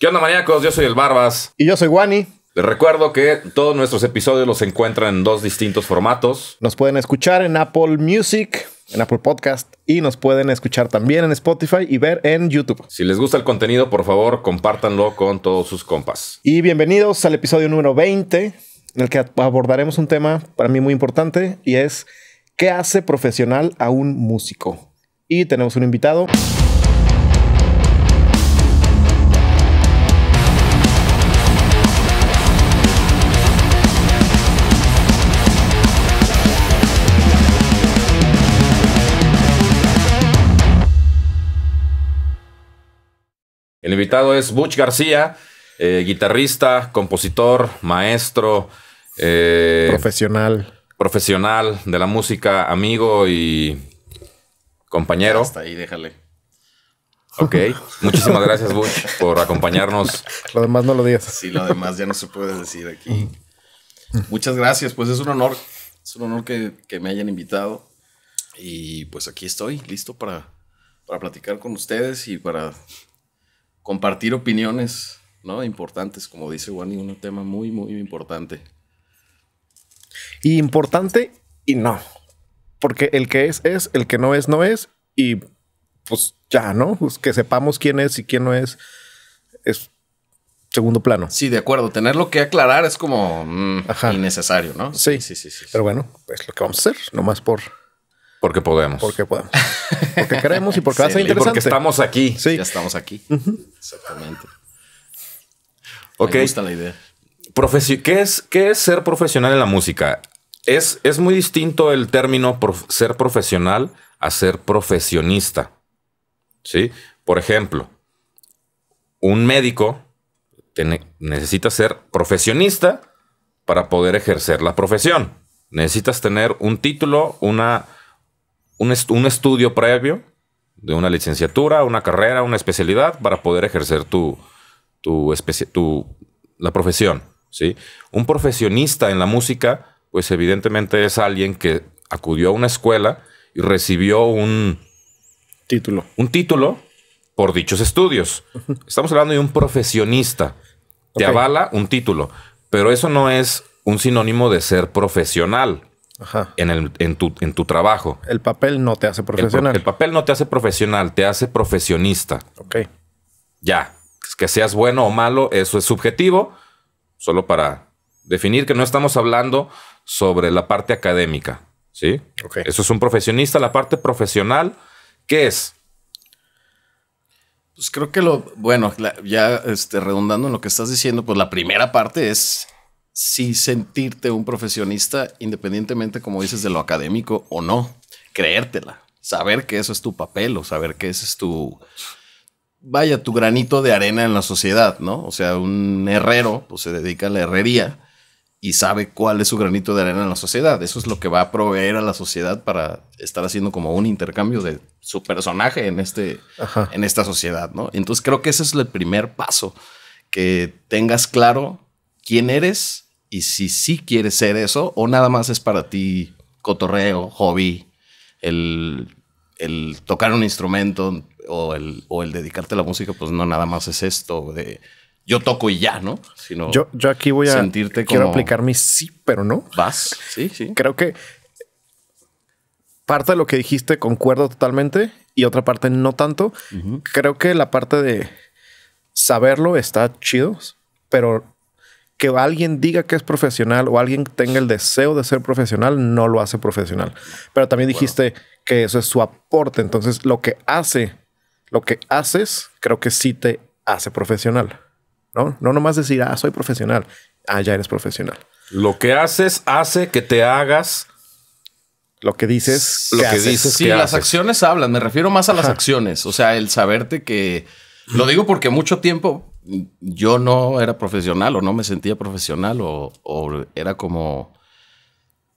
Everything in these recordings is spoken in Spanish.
¿Qué onda, maníacos? Yo soy el Barbas. Y yo soy Wani. Les recuerdo que todos nuestros episodios los encuentran en dos distintos formatos. Nos pueden escuchar en Apple Music, en Apple Podcast y nos pueden escuchar también en Spotify y ver en YouTube. Si les gusta el contenido, por favor, compártanlo con todos sus compas. Y bienvenidos al episodio número 20, en el que abordaremos un tema para mí muy importante y es ¿qué hace profesional a un músico? Y tenemos un invitado. El invitado es Butch García, eh, guitarrista, compositor, maestro. Eh, profesional. Profesional de la música, amigo y compañero. Hasta ahí, déjale. Ok, muchísimas gracias Butch por acompañarnos. Lo demás no lo digas. Sí, lo demás ya no se puede decir aquí. Muchas gracias, pues es un honor, es un honor que, que me hayan invitado y pues aquí estoy, listo para, para platicar con ustedes y para compartir opiniones, ¿no? Importantes, como dice Wani, un tema muy, muy importante. Y importante y no. Porque el que es, es, el que no es, no es. Y pues ya, ¿no? Pues, que sepamos quién es y quién no es. Es segundo plano. Sí, de acuerdo. Tenerlo que aclarar es como mm, innecesario, ¿no? Sí. Sí, sí. sí, sí, Pero bueno, es lo que vamos a hacer, nomás por porque podemos. Porque podemos. Porque queremos y porque va a ser interesante. Porque estamos aquí. Sí. Ya estamos aquí. Exactamente. Ok. Me gusta la idea. ¿Qué, es, ¿Qué es ser profesional en la música? Es, es muy distinto el término ser profesional a ser profesionista. ¿Sí? Por ejemplo, un médico necesita ser profesionista para poder ejercer la profesión. Necesitas tener un título, una un, estudio previo de una licenciatura, una carrera, una especialidad para poder ejercer tu, tu, tu la profesión. ¿sí? Un profesionista en la música, pues evidentemente es alguien que acudió a una escuela y recibió un título. Un título por dichos estudios. Estamos hablando de un profesionista. Te avala un título, pero eso no es un sinónimo de ser profesional. En, el, en, tu, en tu trabajo. El papel no te hace profesional. El, papel no te hace profesional, te hace profesionista. Ok. Ya. Que seas bueno o malo, eso es subjetivo. Solo para definir que no estamos hablando sobre la parte académica. ¿Sí? Eso es un profesionista. La parte profesional, ¿qué es? Pues creo que lo, bueno, ya este, redundando en lo que estás diciendo, pues la primera parte es si sentirte un profesionista, independientemente, como dices, de lo académico o no, creértela, saber que eso es tu papel o saber que ese es tu, vaya, tu granito de arena en la sociedad, ¿no? O sea, un herrero pues, se dedica a la herrería y sabe cuál es su granito de arena en la sociedad. Eso es lo que va a proveer a la sociedad para estar haciendo como un intercambio de su personaje en, este, en esta sociedad, ¿no? Entonces creo que ese es el primer paso, que tengas claro quién eres y si sí quieres ser eso o nada más es para ti cotorreo, hobby, el, el tocar un instrumento o el, o el dedicarte a la música, pues no nada más es esto de yo toco y ya, ¿no? Sino yo, yo aquí voy a sentirte quiero aplicar mi sí, pero no. Vas, sí, sí. Creo que parte de lo que dijiste concuerdo totalmente y otra parte no tanto. Creo que la parte de saberlo está chido, pero que alguien diga que es profesional o alguien tenga el deseo de ser profesional no lo hace profesional. Pero también dijiste que eso es su aporte. Entonces, lo que hace, lo que haces, creo que sí te hace profesional. No, no nomás decir, ah, soy profesional. Ah, ya eres profesional. Lo que haces hace que te hagas lo que dices. Lo que, dices. Sí, las acciones hablan. Me refiero más a las acciones. O sea, el saberte que lo digo porque mucho tiempo yo no era profesional o no me sentía profesional o, era como...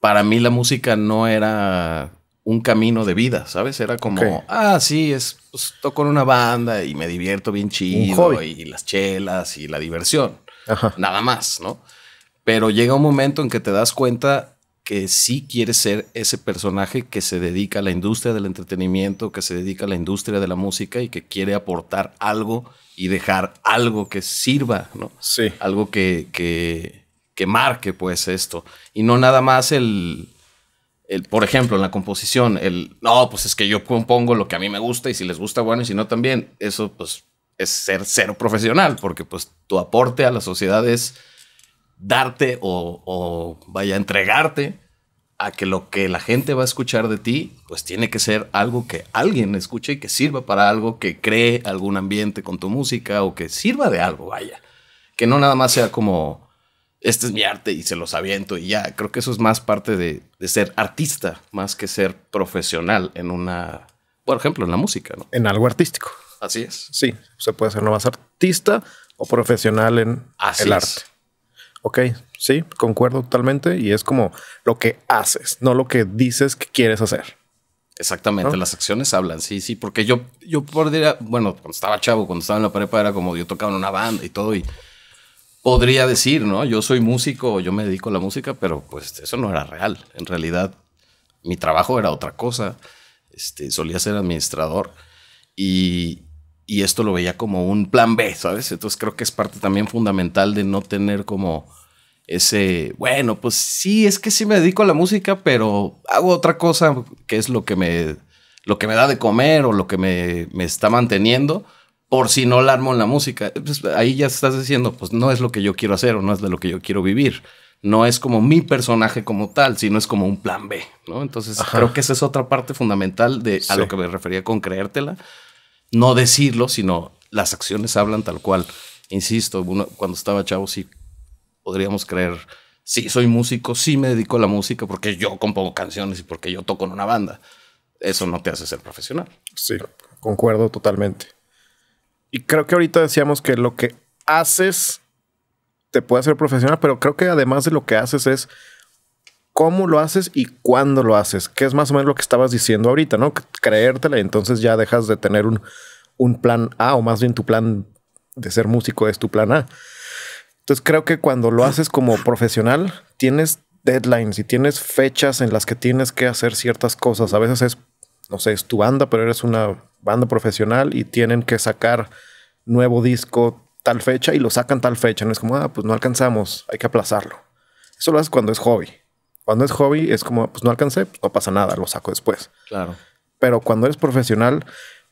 Para mí la música no era un camino de vida, ¿sabes? Era como, ah, sí, es, pues, toco en una banda y me divierto bien chido y las chelas y la diversión. Nada más, ¿no? Pero llega un momento en que te das cuenta que sí quiere ser ese personaje que se dedica a la industria del entretenimiento, que se dedica a la industria de la música y que quiere aportar algo y dejar algo que sirva, ¿no? Sí. Algo que, que, que marque, pues, esto. Y no nada más el, el, por ejemplo, en la composición, el, no, pues es que yo compongo lo que a mí me gusta y si les gusta, bueno, y si no también, eso, pues, es ser cero profesional, porque, pues, tu aporte a la sociedad es darte o, vaya a entregarte a que lo que la gente va a escuchar de ti, pues tiene que ser algo que alguien escuche y que sirva para algo, que cree algún ambiente con tu música o que sirva de algo, vaya. Que no nada más sea como, este es mi arte y se los aviento y ya. Creo que eso es más parte de, ser artista, más que ser profesional en una, por ejemplo, en la música, ¿no? En algo artístico. Así es. Sí, se puede ser más artista o profesional en el arte. Ok, sí, concuerdo totalmente. Y es como lo que haces, no lo que dices que quieres hacer. Exactamente, las acciones hablan, sí, sí, porque yo, yo podría, bueno, cuando estaba chavo, cuando estaba en la prepa, era como yo tocaba en una banda y todo, y podría decir, ¿no? Yo soy músico, yo me dedico a la música, pero pues eso no era real. En realidad, mi trabajo era otra cosa. Este, solía ser administrador y, y esto lo veía como un plan B, ¿sabes? Entonces creo que es parte también fundamental de no tener como ese, bueno, pues sí, es que sí me dedico a la música, pero hago otra cosa que es lo que me, lo que me da de comer o lo que me, está manteniendo, por si no la armo en la música. Pues, ahí ya estás diciendo, pues no es lo que yo quiero hacer o no es de lo que yo quiero vivir. No es como mi personaje como tal, sino es como un plan B, ¿no? Entonces creo que esa es otra parte fundamental de a lo que me refería con creértela no decirlo, sino las acciones hablan tal cual. Insisto, cuando estaba chavo sí podríamos creer, sí, soy músico, sí me dedico a la música porque yo compongo canciones y porque yo toco en una banda. Eso no te hace ser profesional. Sí, concuerdo totalmente. Y creo que ahorita decíamos que lo que haces te puede hacer profesional, pero creo que además de lo que haces es cómo lo haces y cuándo lo haces, que es más o menos lo que estabas diciendo ahorita, ¿no? Creértela y entonces ya dejas de tener un, un plan A o más bien tu plan de ser músico es tu plan A. Entonces creo que cuando lo haces como profesional, tienes deadlines y tienes fechas en las que tienes que hacer ciertas cosas. A veces es, no sé, es tu banda, pero eres una banda profesional y tienen que sacar nuevo disco tal fecha y lo sacan tal fecha. No es como, ah, pues no alcanzamos, hay que aplazarlo. Eso lo haces cuando es hobby. Cuando es hobby, es como, pues no alcancé, pues no pasa nada, lo saco después. Claro. Pero cuando eres profesional,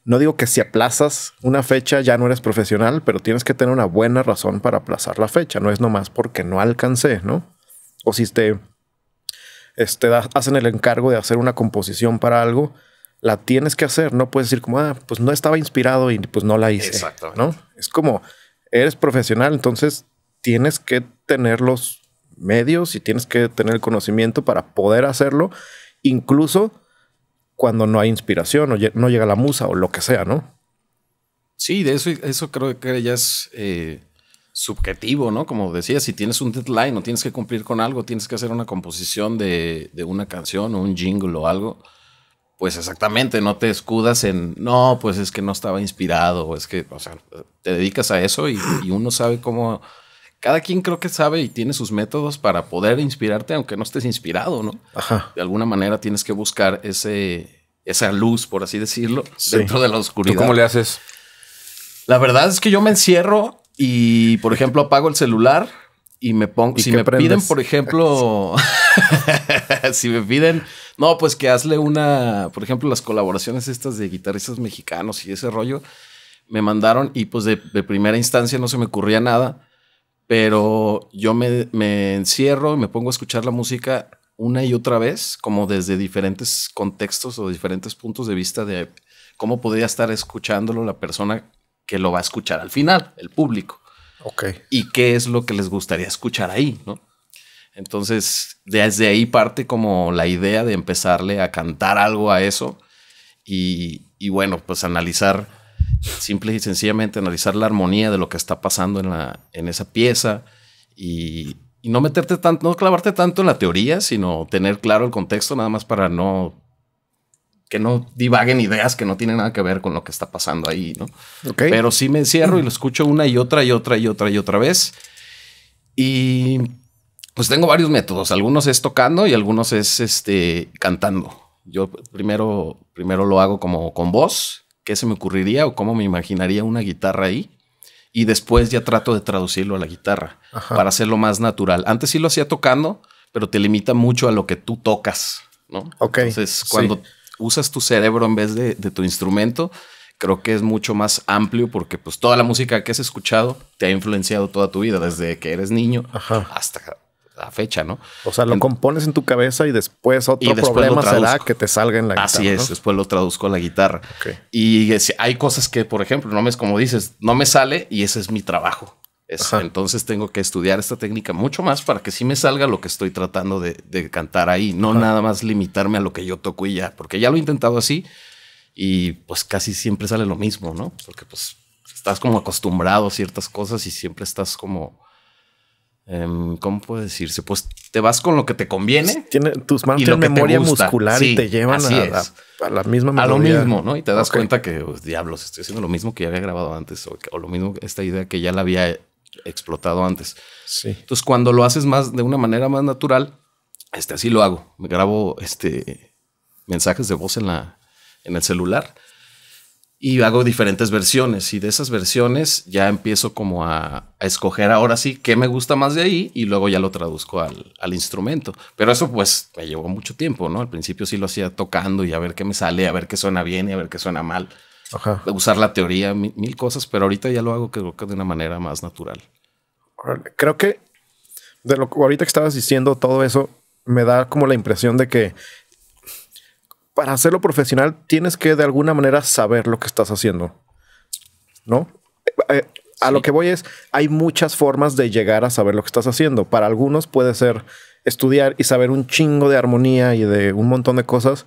no digo que si aplazas una fecha ya no eres profesional, pero tienes que tener una buena razón para aplazar la fecha. No es nomás porque no alcancé, ¿no? O si te, este, hacen el encargo de hacer una composición para algo, la tienes que hacer. No puedes decir como, ah, pues no estaba inspirado y pues no la hice. Exacto. ¿no? Es como, eres profesional, entonces tienes que tener los medios y tienes que tener el conocimiento para poder hacerlo, incluso cuando no hay inspiración o no llega la musa o lo que sea, ¿no? Sí, de eso, eso creo que ya es eh, subjetivo, ¿no? Como decía, si tienes un deadline o tienes que cumplir con algo, tienes que hacer una composición de, una canción o un jingle o algo, pues exactamente, no te escudas en, no, pues es que no estaba inspirado, o es que, o sea, te dedicas a eso y, y uno sabe cómo cada quien creo que sabe y tiene sus métodos para poder inspirarte, aunque no estés inspirado, ¿no? Ajá. De alguna manera tienes que buscar ese, esa luz, por así decirlo, dentro de la oscuridad. cómo le haces? La verdad es que yo me encierro y, por ejemplo, apago el celular y me pongo. si me piden, por ejemplo, si me piden, no, pues que hazle una, por ejemplo, las colaboraciones estas de guitarristas mexicanos y ese rollo, me mandaron y pues de, de primera instancia no se me ocurría nada pero yo me, encierro y me pongo a escuchar la música una y otra vez, como desde diferentes contextos o diferentes puntos de vista de cómo podría estar escuchándolo la persona que lo va a escuchar al final, el público. Ok. Y qué es lo que les gustaría escuchar ahí, ¿no? Entonces, desde ahí parte como la idea de empezarle a cantar algo a eso y bueno, pues analizar simple y sencillamente analizar la armonía de lo que está pasando en, la, en esa pieza y, no meterte tanto, no clavarte tanto en la teoría, sino tener claro el contexto nada más para no que no divaguen ideas que no tienen nada que ver con lo que está pasando ahí, ¿no? Pero sí me encierro y lo escucho una y otra y otra y otra y otra vez. Y pues tengo varios métodos. Algunos es tocando y algunos es este, cantando. Yo primero, primero lo hago como con voz qué se me ocurriría o cómo me imaginaría una guitarra ahí. Y después ya trato de traducirlo a la guitarra para hacerlo más natural. Antes sí lo hacía tocando, pero te limita mucho a lo que tú tocas, ¿no? Entonces, cuando usas tu cerebro en vez de, tu instrumento, creo que es mucho más amplio porque pues toda la música que has escuchado te ha influenciado toda tu vida, desde que eres niño hasta la fecha, ¿no? O sea, lo compones en tu cabeza y después otro problema será que te salga en la guitarra. Así es, después lo traduzco a la guitarra. Y hay cosas que, por ejemplo, no me, como dices, no me sale y ese es mi trabajo. entonces tengo que estudiar esta técnica mucho más para que sí me salga lo que estoy tratando de, cantar ahí, no nada más limitarme a lo que yo toco y ya, porque ya lo he intentado así y pues casi siempre sale lo mismo, ¿no? Porque pues estás como acostumbrado a ciertas cosas y siempre estás como Em, ¿Cómo puede decirse? Pues te vas con lo que te conviene. Tiene, tus manos tienen memoria muscular y te llevan a la, misma memoria. A lo mismo, ¿no? Y te das cuenta que, pues, diablos, estoy haciendo lo mismo que ya había grabado antes o, lo mismo, esta idea que ya la había explotado antes. Sí. Entonces, cuando lo haces más de una manera más natural, este, así lo hago. Me grabo este, mensajes de voz en, la, en el celular y hago diferentes versiones y de esas versiones ya empiezo como a, escoger ahora sí qué me gusta más de ahí y luego ya lo traduzco al, instrumento. Pero eso pues me llevó mucho tiempo, ¿no? Al principio sí lo hacía tocando y a ver qué me sale, a ver qué suena bien y a ver qué suena mal. Usar la teoría, mil, cosas, pero ahorita ya lo hago creo que de una manera más natural. Creo que de lo que ahorita que estabas diciendo todo eso me da como la impresión de que para hacerlo profesional tienes que de alguna manera saber lo que estás haciendo, ¿no? Eh, a lo que voy es, hay muchas formas de llegar a saber lo que estás haciendo. Para algunos puede ser estudiar y saber un chingo de armonía y de un montón de cosas,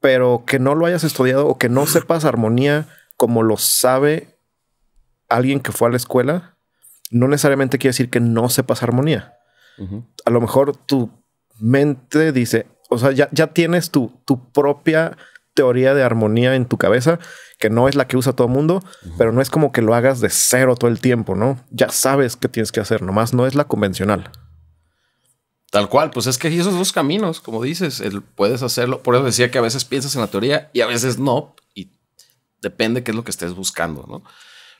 pero que no lo hayas estudiado o que no sepas armonía como lo sabe alguien que fue a la escuela, no necesariamente quiere decir que no sepas armonía. A lo mejor tu mente dice, o sea, ya, tienes tu, propia teoría de armonía en tu cabeza, que no es la que usa todo el mundo, pero no es como que lo hagas de cero todo el tiempo, ¿no? Ya sabes qué tienes que hacer, nomás no es la convencional. Tal cual, pues es que hay esos dos caminos, como dices, el, puedes hacerlo. Por eso decía que a veces piensas en la teoría y a veces no, y depende qué es lo que estés buscando, ¿no?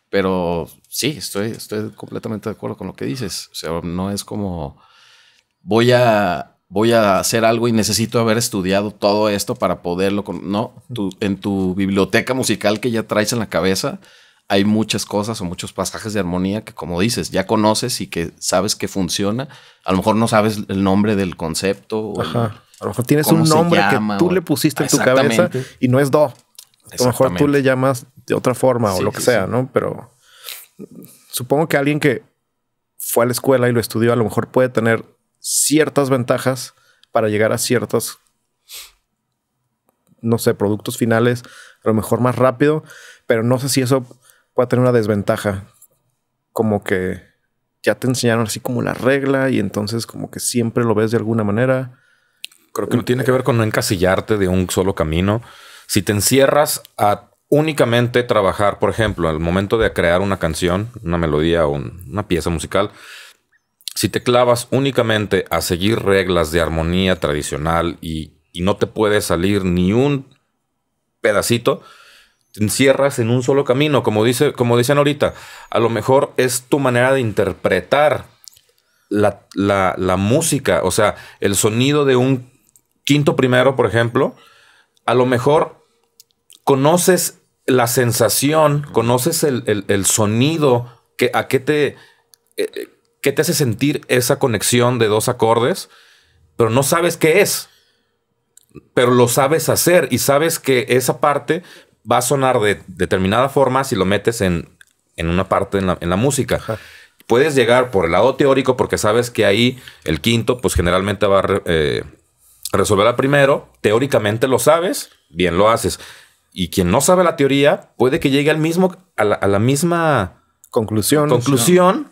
Pero sí, estoy, estoy completamente de acuerdo con lo que dices. O sea, no es como voy a voy a hacer algo y necesito haber estudiado todo esto para poderlo. Con... No, tu, en tu biblioteca musical que ya traes en la cabeza hay muchas cosas o muchos pasajes de armonía que, como dices, ya conoces y que sabes que funciona. A lo mejor no sabes el nombre del concepto. a lo mejor tienes un nombre que tú le pusiste en tu cabeza y no es do. A lo mejor tú le llamas de otra forma o lo que sea, ¿no? Pero supongo que alguien que fue a la escuela y lo estudió a lo mejor puede tener ciertas ventajas para llegar a ciertos... no sé, productos finales, a lo mejor más rápido, pero no sé si eso puede tener una desventaja, como que ya te enseñaron así como la regla y entonces como que siempre lo ves de alguna manera. Creo que no tiene que ver con no encasillarte de un solo camino. Si te encierras a únicamente trabajar, por ejemplo, al momento de crear una canción, una melodía o una pieza musical, si te clavas únicamente a seguir reglas de armonía tradicional y, no te puede salir ni un pedacito, te encierras en un solo camino, como, dice, como dicen ahorita. A lo mejor es tu manera de interpretar la, música, o sea, el sonido de un quinto primero, por ejemplo. A lo mejor conoces la sensación, conoces el, sonido, que, a qué te... Eh, eh, ¿Qué te hace sentir esa conexión de dos acordes, pero no sabes qué es. Pero lo sabes hacer y sabes que esa parte va a sonar de determinada forma si lo metes en, una parte en la, música. Puedes llegar por el lado teórico porque sabes que ahí el quinto pues generalmente va a eh, resolver al primero. Teóricamente lo sabes, bien lo haces. Y quien no sabe la teoría puede que llegue al mismo, a la, a la misma conclusión. conclusión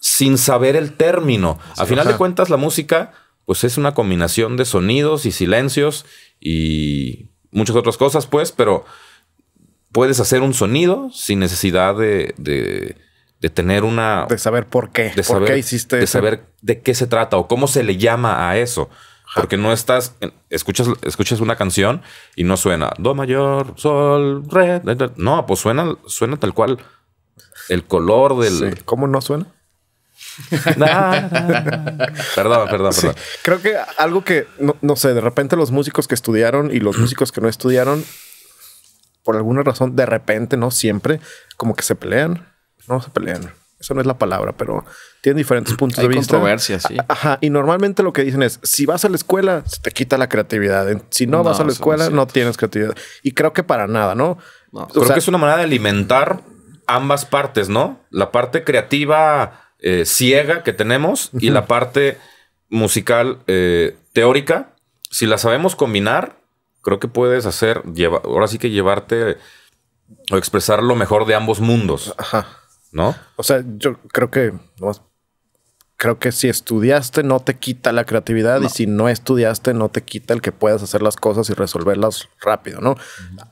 sin saber el término. a final de cuentas, la música, pues es una combinación de sonidos y silencios y muchas otras cosas, pues, pero puedes hacer un sonido sin necesidad de, tener una... De saber por qué. De saber, qué hiciste De saber de qué se trata o cómo se le llama a eso. Porque no estás, escuchas, escuchas una canción y no suena Do mayor, sol, re. No, pues suena, suena tal cual el color del... ¿Cómo no suena? perdón, perdón, creo que algo que, no, sé, de repente los músicos que estudiaron y los músicos que no estudiaron, por alguna razón, de repente, no siempre, como que se pelean. No se pelean. Eso no es la palabra, pero tienen diferentes puntos de vista. controversia sí. Ajá. Y normalmente lo que dicen es: si vas a la escuela, se te quita la creatividad. Si no, vas a la escuela, no tienes creatividad. Y creo que para nada, ¿no? creo que es una manera de alimentar ambas partes, ¿no? La parte creativa eh, ciega que tenemos y la parte musical eh, teórica. Si la sabemos combinar, creo que puedes hacer, llevar ahora sí que llevarte o expresar lo mejor de ambos mundos. ¿No? O sea, yo creo que, creo que si estudiaste no te quita la creatividad y si no estudiaste no te quita el que puedas hacer las cosas y resolverlas rápido, ¿no?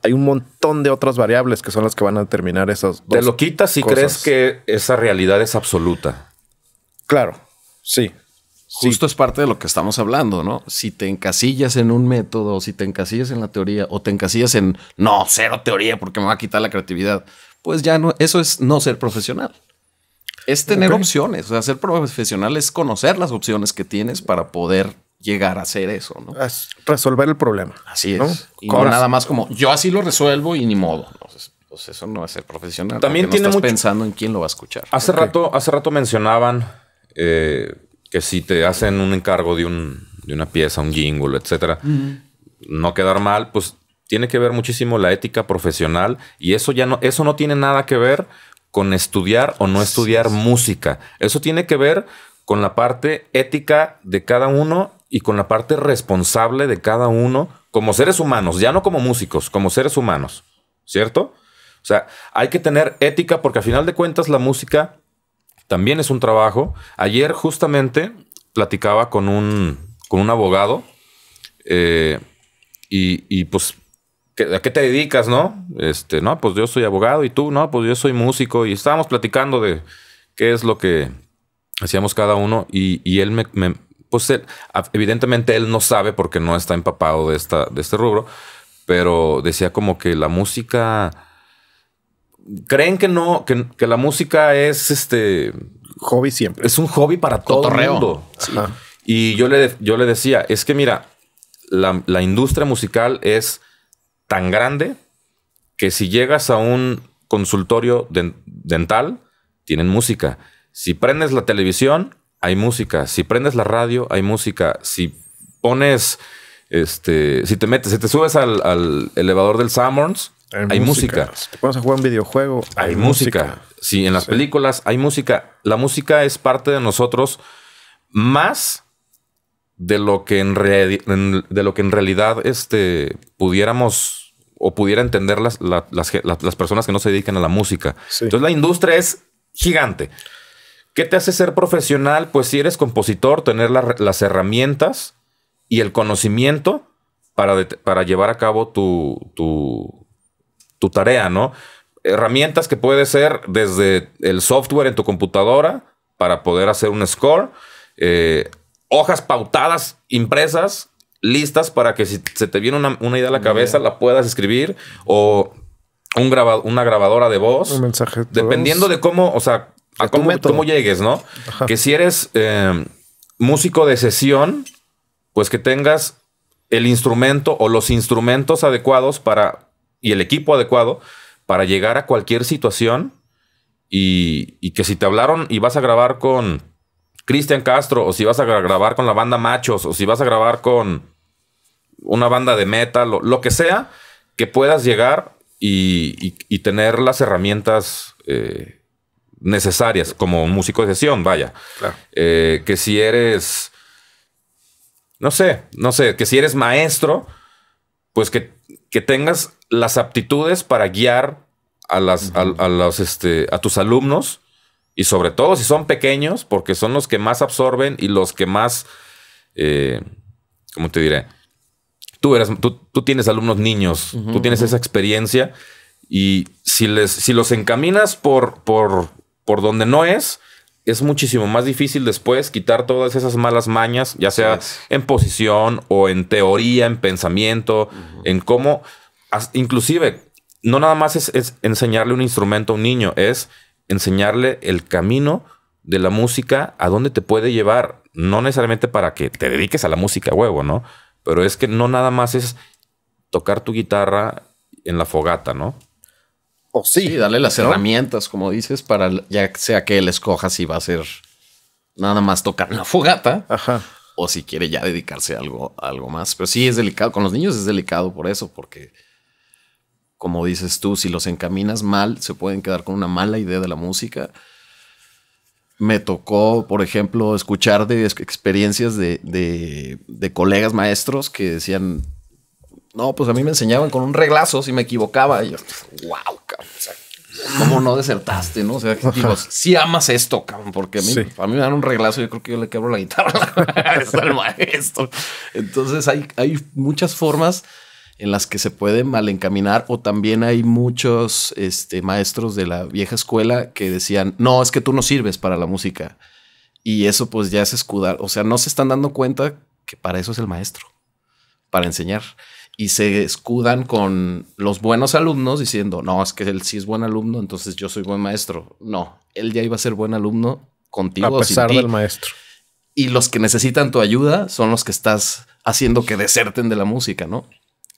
Hay un montón de otras variables que son las que van a determinar esas dos. Te lo quitas si crees que esa realidad es absoluta. Claro, sí. Justo es parte de lo que estamos hablando, ¿no? Si te encasillas en un método, si te encasillas en la teoría, o te encasillas en no, cero teoría porque me va a quitar la creatividad, pues ya no, eso es no ser profesional es tener opciones. O sea, ser profesional es conocer las opciones que tienes para poder llegar a hacer eso, ¿no? Es resolver el problema. Así es. ¿no? nada más como yo así lo resuelvo y ni modo. Entonces, pues, pues eso no es ser profesional. También tienes pensando en quién lo va a escuchar. Hace rato, hace rato mencionaban eh, que si te hacen un encargo de un de una pieza, un jingle, etcétera, no quedar mal, pues tiene que ver muchísimo la ética profesional y eso ya no eso no tiene nada que ver con estudiar o no estudiar música. Eso tiene que ver con la parte ética de cada uno y con la parte responsable de cada uno como seres humanos, ya no como músicos, como seres humanos, ¿cierto? O sea, hay que tener ética porque a final de cuentas la música también es un trabajo. Ayer justamente platicaba con un, con un abogado eh, y, y pues ¿a qué te dedicas, no? Este, no, pues yo soy abogado y tú, no, pues yo soy músico y estábamos platicando de qué es lo que hacíamos cada uno y, él me, pues evidentemente él no sabe porque no está empapado de, esta, de este rubro, pero decía como que la música, creen que no, que, la música es este... Hobby siempre. Es un hobby para todo el mundo. Y yo le, yo le decía, es que mira, la, la industria musical es tan grande que si llegas a un consultorio dental, tienen música. Si prendes la televisión, hay música. Si prendes la radio, hay música. Si pones, este, si te metes, si te subes al, elevador del Summons, hay, música. Si te pones a jugar un videojuego, hay, música. Si en las películas hay música. La música es parte de nosotros más de lo que en, de lo que en realidad este, pudiéramos o pudiera entender las, personas que no se dedican a la música. Entonces la industria es gigante. ¿Qué te hace ser profesional? Pues si eres compositor, tener las herramientas y el conocimiento para, para llevar a cabo tu, tu, tarea, ¿no? Herramientas que puede ser desde el software en tu computadora para poder hacer un score, eh, hojas pautadas impresas listas para que si se te viene una, idea a la cabeza, la puedas escribir o un una grabadora de voz. Un mensaje. dependiendo de cómo, o sea, a, cómo, llegues, ¿no? Que si eres eh, músico de sesión, pues que tengas el instrumento o los instrumentos adecuados para y el equipo adecuado para llegar a cualquier situación y que si te hablaron y vas a grabar con Cristian Castro, o si vas a grabar con la banda Machos, o si vas a grabar con una banda de metal, lo, que sea, que puedas llegar y, tener las herramientas eh, necesarias como músico de sesión, vaya. Eh, que si eres, no sé, no sé, que si eres maestro, pues que, que tengas las aptitudes para guiar a, las, este, a tus alumnos y sobre todo si son pequeños, porque son los que más absorben y los que más, eh, ¿cómo te diré? Tú, eres, tú, tienes alumnos niños, tú tienes esa experiencia y si, les, si los encaminas por, por, por donde no es, es muchísimo más difícil después quitar todas esas malas mañas, ya sea en posición o en teoría, en pensamiento, en cómo, inclusive, no nada más es, enseñarle un instrumento a un niño, es enseñarle el camino de la música a dónde te puede llevar. No necesariamente para que te dediques a la música, huevo, ¿no? Pero es que no nada más es tocar tu guitarra en la fogata, ¿no? O sí. dale las herramientas, como dices, para ya sea que él escoja si va a ser nada más tocar en la fogata. O si quiere ya dedicarse a algo, a algo más. Pero sí es delicado. Con los niños es delicado por eso, porque como dices tú, si los encaminas mal, se pueden quedar con una mala idea de la música. Me tocó, por ejemplo, escuchar de experiencias de, colegas maestros que decían, no, pues a mí me enseñaban con un reglazo si me equivocaba. Y yo, wow, cabrón, no desertaste? ¿no? O sea, digo, si amas esto, cabrón, porque a mí, a mí me dan un reglazo, yo creo que yo le quebro la guitarra al maestro. Entonces hay, hay muchas formas en las que se puede mal encaminar o también hay muchos este, maestros de la vieja escuela que decían, no, es que tú no sirves para la música. Y eso pues ya es escudar, o sea, no se están dando cuenta que para eso es el maestro, para enseñar. Y se escudan con los buenos alumnos diciendo, no, es que él sí es buen alumno, entonces yo soy buen maestro. No, él ya iba a ser buen alumno contigo. A pesar del maestro. Y los que necesitan tu ayuda son los que estás haciendo que deserten de la música, ¿no?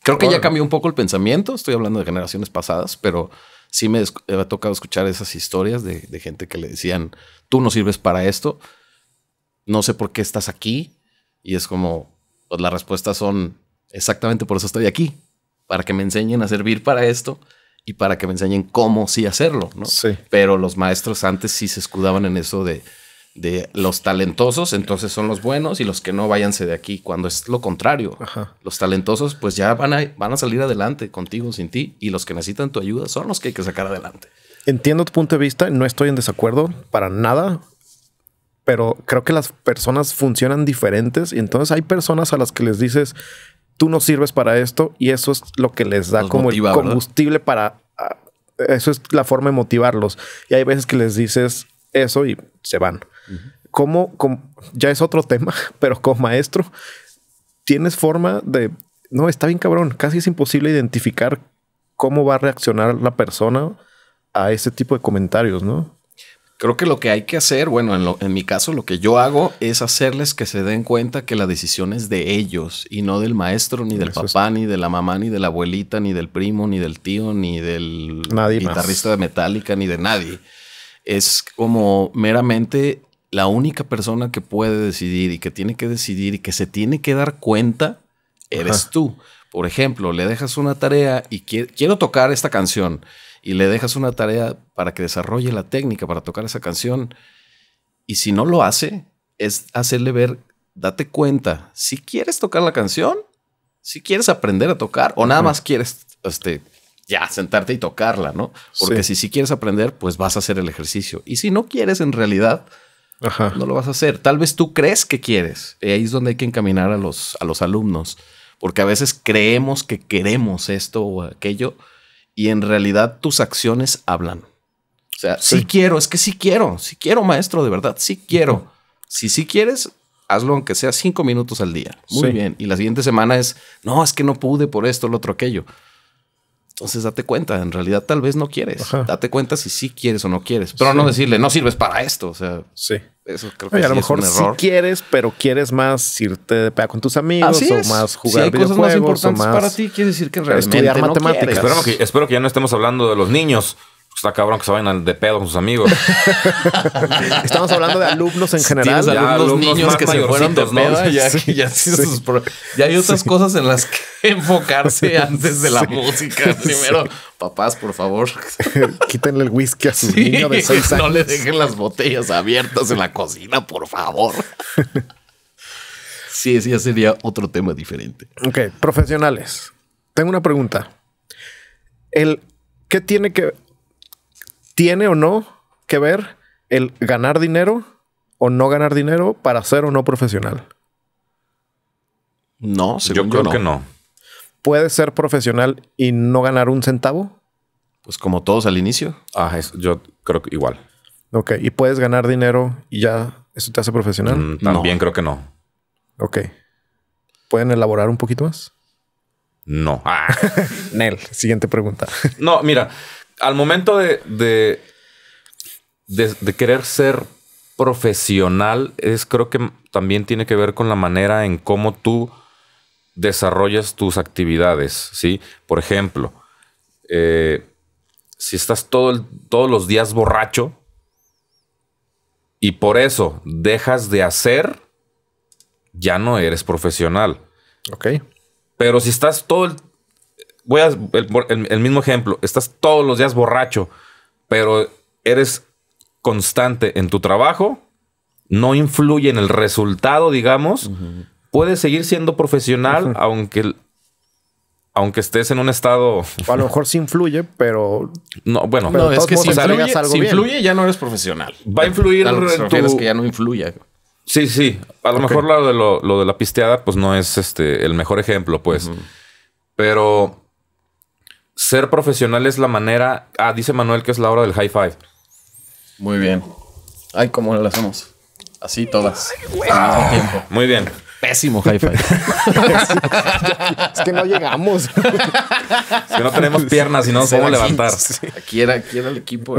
Creo que ya cambió un poco el pensamiento, estoy hablando de generaciones pasadas, pero sí me ha tocado escuchar esas historias de, gente que le decían, tú no sirves para esto, no sé por qué estás aquí, y es como, pues, las respuestas son, exactamente por eso estoy aquí, para que me enseñen a servir para esto y para que me enseñen cómo sí hacerlo, ¿no? Sí. Pero los maestros antes sí se escudaban en eso de, de los talentosos, entonces son los buenos y los que no váyanse de aquí, cuando es lo contrario. Los talentosos pues ya van a, van a salir adelante contigo, sin ti, y los que necesitan tu ayuda son los que hay que sacar adelante. Entiendo tu punto de vista, no estoy en desacuerdo para nada, pero creo que las personas funcionan diferentes y entonces hay personas a las que les dices, tú no sirves para esto y eso es lo que les da como combustible para... Ah, eso es la forma de motivarlos. Y hay veces que les dices, eso y se van. como ya es otro tema, pero como maestro, tienes forma de, no, está bien cabrón, casi es imposible identificar cómo va a reaccionar la persona a ese tipo de comentarios, ¿no? Creo que lo que hay que hacer, bueno, en, mi caso lo que yo hago es hacerles que se den cuenta que la decisión es de ellos y no del maestro, ni del papá, ni de la mamá, ni de la abuelita, ni del primo, ni del tío, ni del guitarrista de Metallica, ni de nadie es como meramente la única persona que puede decidir y que tiene que decidir y que se tiene que dar cuenta eres tú. Por ejemplo, le dejas una tarea y quiero tocar esta canción y le dejas una tarea para que desarrolle la técnica para tocar esa canción. Y si no lo hace, es hacerle ver, date cuenta, si quieres tocar la canción, si quieres aprender a tocar o nada más quieres este, ya sentarte y tocarla, ¿no? Porque si si quieres aprender, pues vas a hacer el ejercicio. Y si no quieres en realidad, no lo vas a hacer. Tal vez tú crees que quieres. Y ahí es donde hay que encaminar a los, a los alumnos. Porque a veces creemos que queremos esto o aquello y en realidad tus acciones hablan. O sea, si quiero, es que si quiero, si quiero maestro, de verdad, si quiero. si Si quieres, hazlo aunque sea cinco minutos al día. Muy bien. Y la siguiente semana es, no, es que no pude por esto, lo otro, aquello. Entonces date cuenta, en realidad tal vez no quieres. Date cuenta si sí quieres o no quieres. Pero no decirle, no sirves para esto. O sea, sí. Eso creo que Oye, sí a lo mejor sí quieres, pero quieres más irte de pega con tus amigos o más jugar si hay videojuegos cosas más importantes para ti, quiere decir que realmente estudiar no matemáticas. Espero que, espero que ya no estemos hablando de los niños está cabrón que se vayan de pedo con sus amigos. Estamos hablando de alumnos en general. Sí, niños que se fueron de pedo. Ya, hay otras cosas en las que enfocarse antes de la música. Primero, papás, por favor. Quítenle el whisky a sus niños de No le dejen las botellas abiertas en la cocina, por favor. sí, sí ya sería otro tema diferente. Ok, profesionales. Tengo una pregunta. El, ¿Qué tiene que tiene o no que ver el ganar dinero o no ganar dinero para ser o no profesional. No, yo creo que no. ¿Puedes ser profesional y no ganar un centavo? Pues como todos al inicio. Ah, yo creo que igual. Ok, ¿y puedes ganar dinero y ya eso te hace profesional? Mm, también creo que no. Ok. ¿Pueden elaborar un poquito más? No. Ah. Nel, siguiente pregunta. no, mira, al momento de, de, querer ser profesional, es creo que también tiene que ver con la manera en cómo tú desarrollas tus actividades, ¿sí? Por ejemplo, eh, si estás todo todos los días borracho y por eso dejas de hacer, ya no eres profesional. Ok. Pero si estás todo el voy a, el, el, mismo ejemplo, estás todos los días borracho, pero eres constante en tu trabajo, no influye en el resultado, digamos, puedes seguir siendo profesional aunque, aunque estés en un estado... a lo mejor sí influye, pero... No, bueno, pero es que si influye, ya no eres profesional. Va a influir... A que, que ya no influya. Sí, sí. A lo mejor lo de, la pisteada, pues no es este, el mejor ejemplo, pues. Pero ser profesional es la manera. Ah, dice Manuel que es la hora del high five. Muy bien. Ay, ¿cómo lo hacemos? Así todas. muy bien. Pésimo high five. es que no llegamos. es que no tenemos piernas y no nos podemos levantar. Aquí era, el equipo.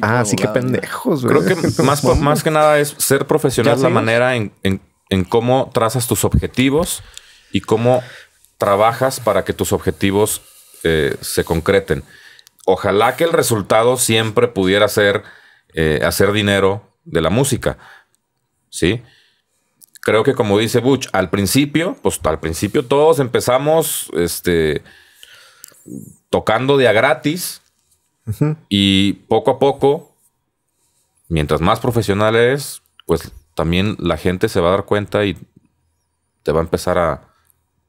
ah, sí, qué pendejos. Güey. Creo que más, que nada es ser profesional la manera en, en cómo trazas tus objetivos y cómo trabajas para que tus objetivos eh, se concreten. Ojalá que el resultado siempre pudiera ser eh, hacer dinero de la música. ¿Sí? Creo que como dice Butch, al principio, pues al principio todos empezamos este, tocando de gratis y poco a poco, mientras más profesionales pues también la gente se va a dar cuenta y te va a empezar a,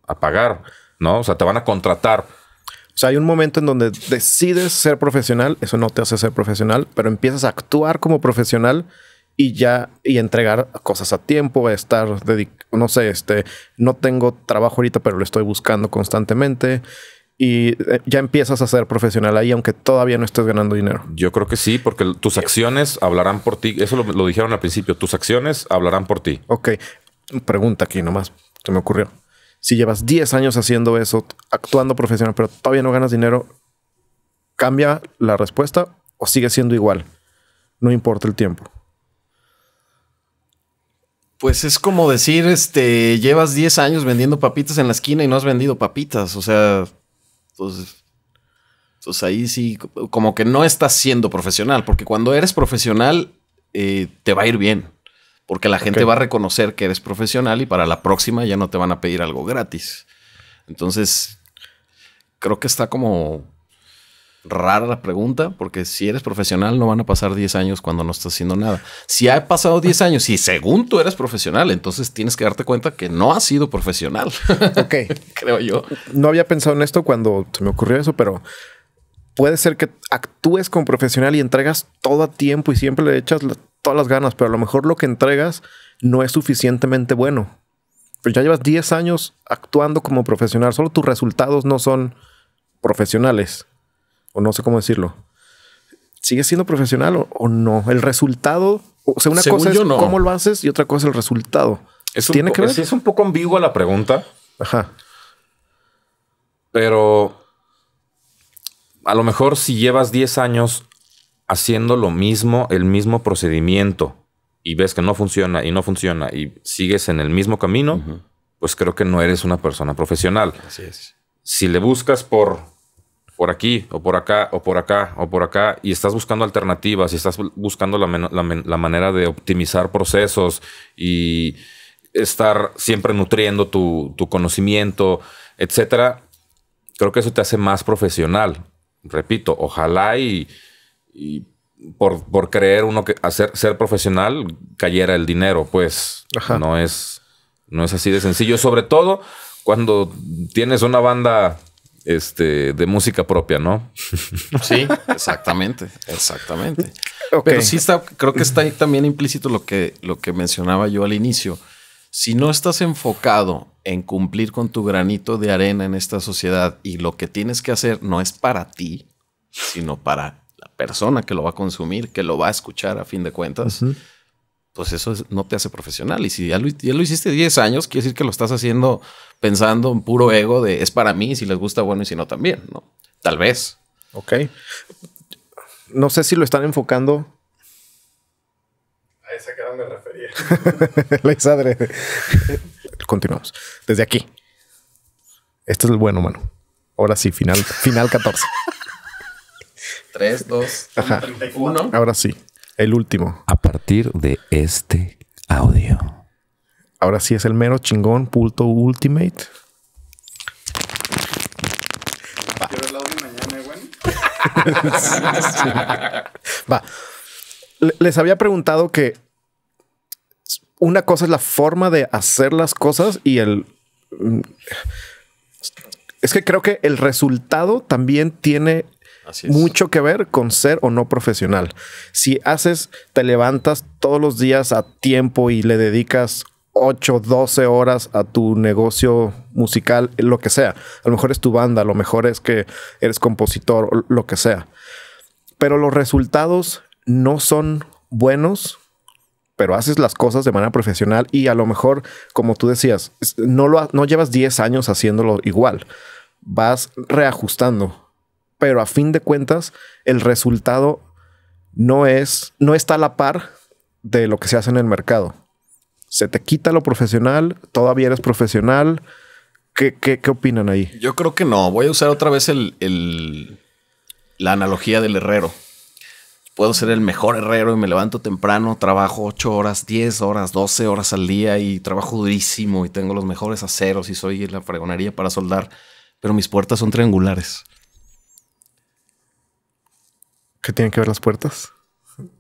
a pagar, ¿no? O sea, te van a contratar sea, hay un momento en donde decides ser profesional, eso no te hace ser profesional, pero empiezas a actuar como profesional y ya y entregar cosas a tiempo, estar no sé, este, no tengo trabajo ahorita, pero lo estoy buscando constantemente y eh, ya empiezas a ser profesional ahí, aunque todavía no estés ganando dinero. Yo creo que sí, porque tus acciones hablarán por ti. Eso lo, dijeron al principio. Tus acciones hablarán por ti. Ok. Pregunta aquí nomás. Se me ocurrió. Si llevas 10 años haciendo eso, actuando profesional, pero todavía no ganas dinero, cambia la respuesta o sigue siendo igual. No importa el tiempo. Pues es como decir, este, llevas 10 años vendiendo papitas en la esquina y no has vendido papitas. O sea, entonces pues, pues ahí sí, como que no estás siendo profesional, porque cuando eres profesional, eh, te va a ir bien. Porque la gente va a reconocer que eres profesional y para la próxima ya no te van a pedir algo gratis. Entonces, creo que está como rara la pregunta, porque si eres profesional no van a pasar 10 años cuando no estás haciendo nada. Si ha pasado 10 años y según tú eres profesional, entonces tienes que darte cuenta que no has sido profesional. Ok. Creo yo. No había pensado en esto cuando se me ocurrió eso, pero puede ser que actúes como profesional y entregas todo a tiempo y siempre le echas la todas las ganas, pero a lo mejor lo que entregas no es suficientemente bueno. Pero pues ya llevas 10 años actuando como profesional, solo tus resultados no son profesionales, o no sé cómo decirlo. ¿Sigues siendo profesional o, no? El resultado, o sea, una cosa es cómo lo haces y otra cosa es el resultado. Es ¿Tiene que ver? es un poco ambigua la pregunta. Ajá. Pero a lo mejor si llevas 10 años haciendo lo mismo, el mismo procedimiento, y ves que no funciona y no funciona y sigues en el mismo camino, pues creo que no eres una persona profesional. Así es. Si le buscas por, por aquí o por acá o por acá o por acá y estás buscando alternativas y estás buscando la, manera de optimizar procesos y estar siempre nutriendo tu, tu conocimiento, etcétera, creo que eso te hace más profesional. Repito, ojalá y y por, por creer uno que hacer, ser profesional cayera el dinero, pues no es no es así de sencillo, sobre todo cuando tienes una banda este, de música propia, ¿no? Sí, exactamente, exactamente. Pero sí está, creo que está ahí también implícito lo que, lo que mencionaba yo al inicio. Si no estás enfocado en cumplir con tu granito de arena en esta sociedad y lo que tienes que hacer no es para ti, sino para la persona que lo va a consumir, que lo va a escuchar a fin de cuentas, pues eso no te hace profesional. Y si ya lo, hiciste 10 años, quiere decir que lo estás haciendo pensando en puro ego de es para mí, si les gusta bueno y si no también, ¿no? Tal vez. Ok. No sé si lo están enfocando. A esa que me refería. la exadre. Continuamos. Desde aquí. Este es el bueno, mano. Ahora sí, final, final 14. 3, 2, 1. Ahora sí, el último. A partir de este audio. Ahora sí es el mero chingón, Pulto ultimate. el audio mañana, Va. Les había preguntado que una cosa es la forma de hacer las cosas y el... Mm, es que creo que el resultado también tiene mucho que ver con ser o no profesional. Si haces, te levantas todos los días a tiempo y le dedicas 8, 12 horas a tu negocio musical, lo que sea. A lo mejor es tu banda, a lo mejor es que eres compositor, lo que sea. Pero los resultados no son buenos, pero haces las cosas de manera profesional y a lo mejor, como tú decías, no, lo, no llevas 10 años haciéndolo igual. Vas reajustando pero a fin de cuentas el resultado no es, no está a la par de lo que se hace en el mercado. Se te quita lo profesional, todavía eres profesional. ¿Qué, qué, qué opinan ahí? Yo creo que no. Voy a usar otra vez el, el, la analogía del herrero. Puedo ser el mejor herrero y me levanto temprano, trabajo 8 horas, 10 horas, 12 horas al día y trabajo durísimo y tengo los mejores aceros y soy la fregonería para soldar, pero mis puertas son triangulares. ¿Qué tienen que ver las puertas?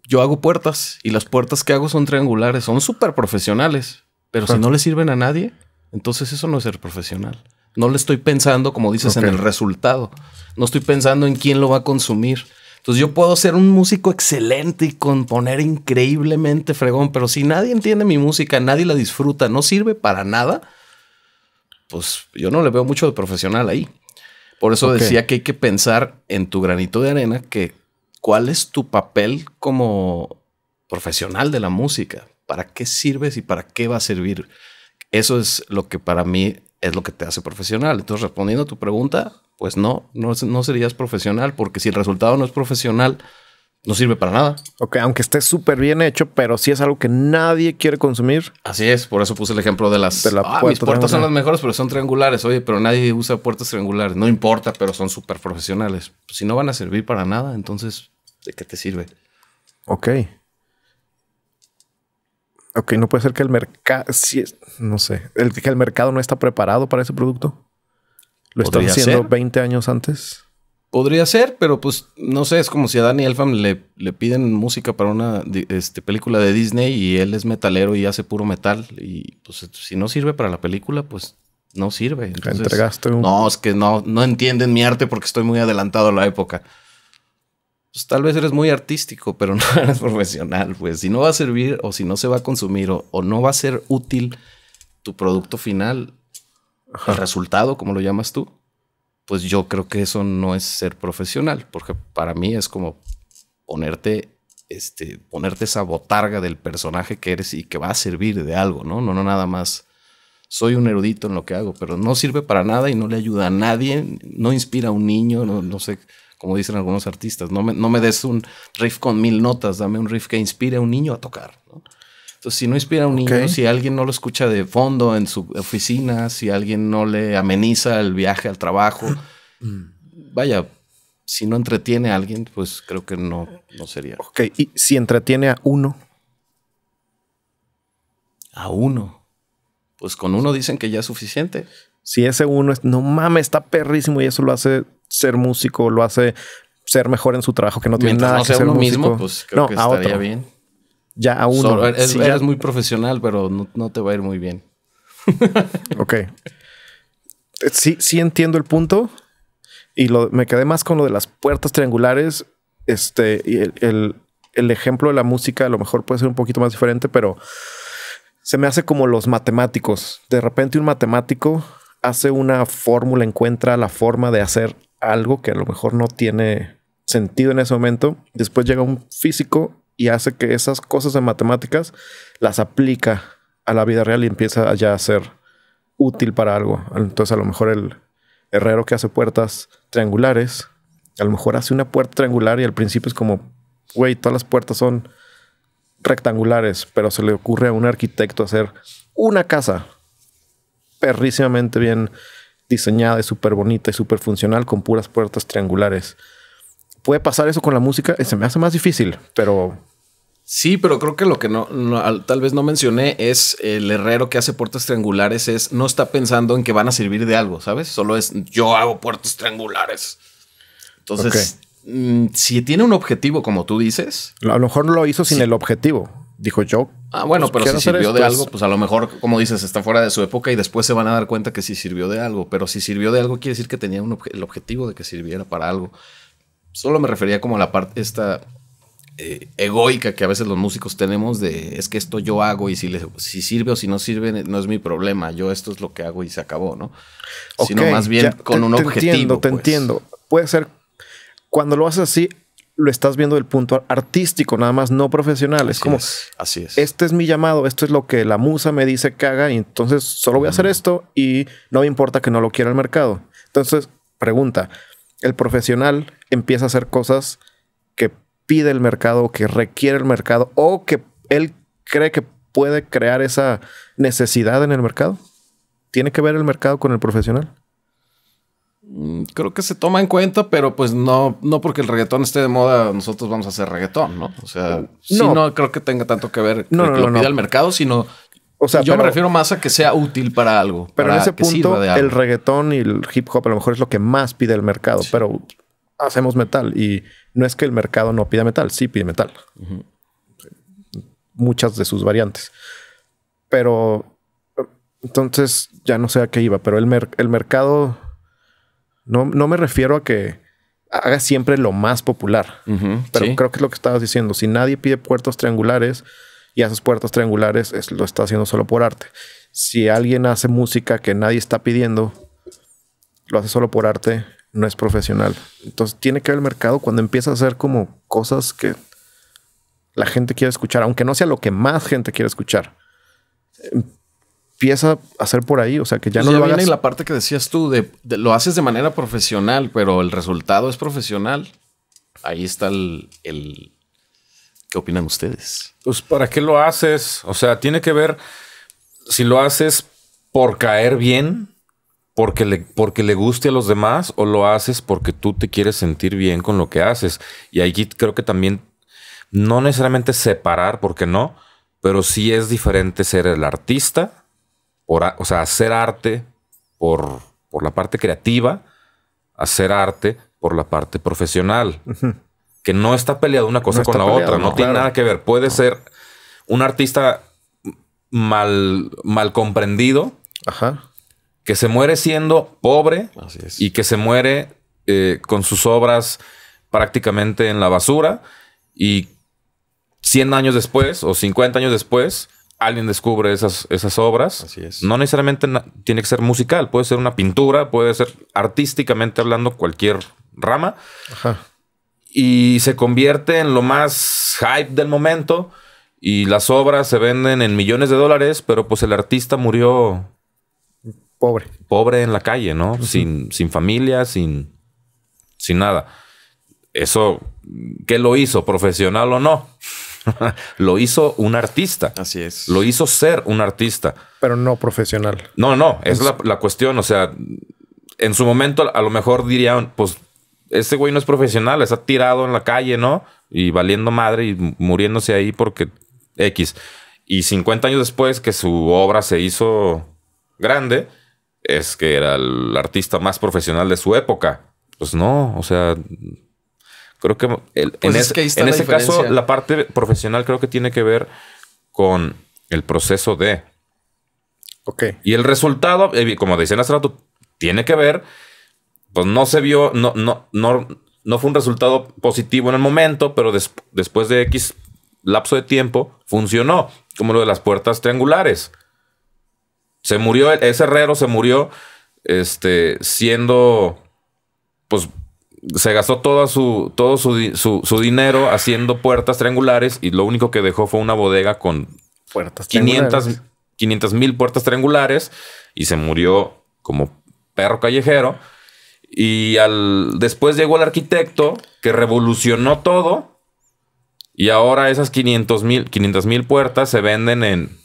Yo hago puertas y las puertas que hago son triangulares, son súper profesionales, pero si no le sirven a nadie, entonces eso no es ser profesional. No le estoy pensando, como dices, en el resultado. No estoy pensando en quién lo va a consumir. Entonces yo puedo ser un músico excelente y componer increíblemente fregón, pero si nadie entiende mi música, nadie la disfruta, no sirve para nada, pues yo no le veo mucho de profesional ahí. Por eso decía que hay que pensar en tu granito de arena, que ¿cuál es tu papel como profesional de la música? ¿Para qué sirves y para qué va a servir? Eso es lo que para mí es lo que te hace profesional. Entonces, respondiendo a tu pregunta, pues no, no, no serías profesional, porque si el resultado no es profesional, no sirve para nada. Ok, aunque esté súper bien hecho, pero si es algo que nadie quiere consumir. Así es, por eso puse el ejemplo de las... Ah, mis puertas son las mejores, pero son triangulares. Oye, pero nadie usa puertas triangulares. No importa, pero son súper profesionales. Pues, si no van a servir para nada, entonces, ¿de qué te sirve? Ok. Ok, no puede ser que el mercado... no sé. El, que el mercado no está preparado para ese producto. Lo están haciendo 20 años antes. Podría ser, pero pues no sé, es como si a Danny Elfam le, le piden música para una este, película de Disney y él es metalero y hace puro metal. Y pues si no sirve para la película, pues no sirve. entregaste un... No, es que no, no entienden mi arte porque estoy muy adelantado a la época. Pues tal vez eres muy artístico, pero no eres profesional. Pues si no va a servir o si no se va a consumir o, no va a ser útil tu producto final, el resultado, como lo llamas tú, pues yo creo que eso no es ser profesional, porque para mí es como ponerte, este, ponerte esa botarga del personaje que eres y que va a servir de algo, ¿no? No, no nada más. Soy un erudito en lo que hago, pero no sirve para nada y no le ayuda a nadie, no inspira a un niño, no, sé, como dicen algunos artistas, no me, no me des un riff con mil notas, dame un riff que inspire a un niño a tocar. ¿no? Entonces, si no inspira a un niño, si alguien no lo escucha de fondo en su oficina, si alguien no le ameniza el viaje al trabajo, ah. mm, vaya, si no entretiene a alguien, pues creo que no, no sería. Ok, y si entretiene a uno. A uno. Pues con uno dicen que ya es suficiente. Si ese uno es, no mames, está perrísimo y eso lo hace ser músico, lo hace ser mejor en su trabajo que no tiene nada que ser mismo, pues creo que estaría bien. Ya a uno. muy profesional, pero no, te va a ir muy bien. ok. Sí, sí entiendo el punto. Y me quedé más con lo de las puertas triangulares. Este, y el ejemplo de la música a lo mejor puede ser un poquito más diferente, pero se me hace como los matemáticos. De repente un matemático hace una fórmula, encuentra la forma de hacer algo que a lo mejor no tiene sentido en ese momento. Después llega un físico y hace que esas cosas de matemáticas las aplica a la vida real y empieza ya a ser útil para algo. Entonces a lo mejor el herrero que hace puertas triangulares, a lo mejor hace una puerta triangular y al principio es como, güey, todas las puertas son rectangulares, pero se le ocurre a un arquitecto hacer una casa perrísimamente bien diseñada y súper bonita y súper funcional con puras puertas triangulares. Puede pasar eso con la música, eh, se me hace más difícil, pero Sí, pero creo que lo que no, tal vez no mencioné es el herrero que hace puertas triangulares es no está pensando en que van a servir de algo, ¿sabes? Solo es yo hago puertas triangulares. Entonces, mm, si tiene un objetivo como tú dices, a lo mejor lo hizo sin el objetivo. Dijo yo. Ah, bueno, pues, pero si sirvió de algo, pues a lo mejor, como dices, está fuera de su época y después se van a dar cuenta que sí sirvió de algo. Pero si sirvió de algo, quiere decir que tenía el objetivo de que sirviera para algo. Solo me refería como a la parte esta eh, egoica que a veces los músicos tenemos de es que esto yo hago y si, le, si sirve o si no sirve no es mi problema, yo esto es lo que hago y se acabó, ¿no? Sino más bien con un un te Entiendo, te pues. entiendo. Puede ser, cuando lo haces así, lo estás viendo del punto artístico, nada más no profesional. es como, así es. Este es mi llamado, esto es lo que la musa me dice que haga y entonces solo voy a hacer esto y no me importa que no lo quiera el mercado. Entonces, pregunta, el profesional empieza a hacer cosas que pide el mercado, que requiere el mercado o que él cree que puede crear esa necesidad en el mercado? ¿Tiene que ver el mercado con el profesional? Mm, creo que se toma en cuenta, pero pues no, no porque el reggaetón esté de moda, nosotros vamos a hacer reggaetón, ¿no? O sea, no, no creo que tenga tanto que ver no, que lo el mercado, sino o sea, yo me refiero más a que sea útil para algo. Pero en ese punto, el reggaetón y el hip hop a lo mejor es lo que más pide el mercado, pero hacemos metal. Y no es que el mercado no pida metal, sí pide metal. Muchas de sus variantes. Pero entonces ya no sé a qué iba, pero el, el mercado no, me refiero a que haga siempre lo más popular, pero creo que es lo que estabas diciendo. Si nadie pide puertos triangulares y haces puertos triangulares, lo está haciendo solo por arte. Si alguien hace música que nadie está pidiendo, lo hace solo por arte no es profesional. Entonces tiene que ver el mercado cuando empieza a hacer como cosas que la gente quiere escuchar, aunque no sea lo que más gente quiere escuchar. Empieza a hacer por ahí, o sea que ya pues no lo viene Y la parte que decías tú de, lo haces de manera profesional, pero el resultado es profesional. Ahí está el, el ¿Qué opinan ustedes? Pues para qué lo haces, o sea, tiene que ver si lo haces por caer bien, porque le, porque le guste a los demás o lo haces porque tú te quieres sentir bien con lo que haces. Y ahí creo que también, no necesariamente separar, porque no, pero sí es diferente ser el artista, o sea, hacer arte por, por la parte creativa, hacer arte por la parte profesional. Que no está peleado una cosa con la otra, no, tiene nada que ver. Puede ser un artista mal, mal comprendido. Ajá que se muere siendo pobre y que se muere eh, con sus obras prácticamente en la basura y 100 años después o 50 años después alguien descubre esas, esas obras. No necesariamente tiene que ser musical, puede ser una pintura, puede ser artísticamente hablando cualquier rama. Y se convierte en lo más hype del momento y las obras se venden en millones de dólares, pero pues el artista murió Pobre. Pobre en la calle, ¿no? sin, sin familia, sin, sin nada. Eso, ¿qué lo hizo? ¿Profesional o no? lo hizo un artista. Así es. Lo hizo ser un artista. Pero no profesional. No, no, es, La, la, cuestión. O sea, en su momento a lo mejor dirían, pues, este güey no es profesional, está tirado en la calle, ¿no? Y valiendo madre y muriéndose ahí porque X. Y 50 años después que su obra se hizo grande, es que era el artista más profesional de su época. Pues no, o sea, creo que pues en, ese caso la parte profesional creo que tiene que ver con el proceso de... Ok. Y el resultado, eh, como decían hasta tiene que ver, pues no se vio, no, no, no, no fue un resultado positivo en el momento, pero después de X lapso de tiempo funcionó, como lo de las puertas triangulares. Se murió, ese herrero se murió, este, siendo, pues, se gastó su, todo su, su, dinero haciendo puertas triangulares y lo único que dejó fue una bodega con puertas 500 mil puertas triangulares y se murió como perro callejero. Y al, después llegó el arquitecto que revolucionó todo y ahora esas 500 mil puertas se venden en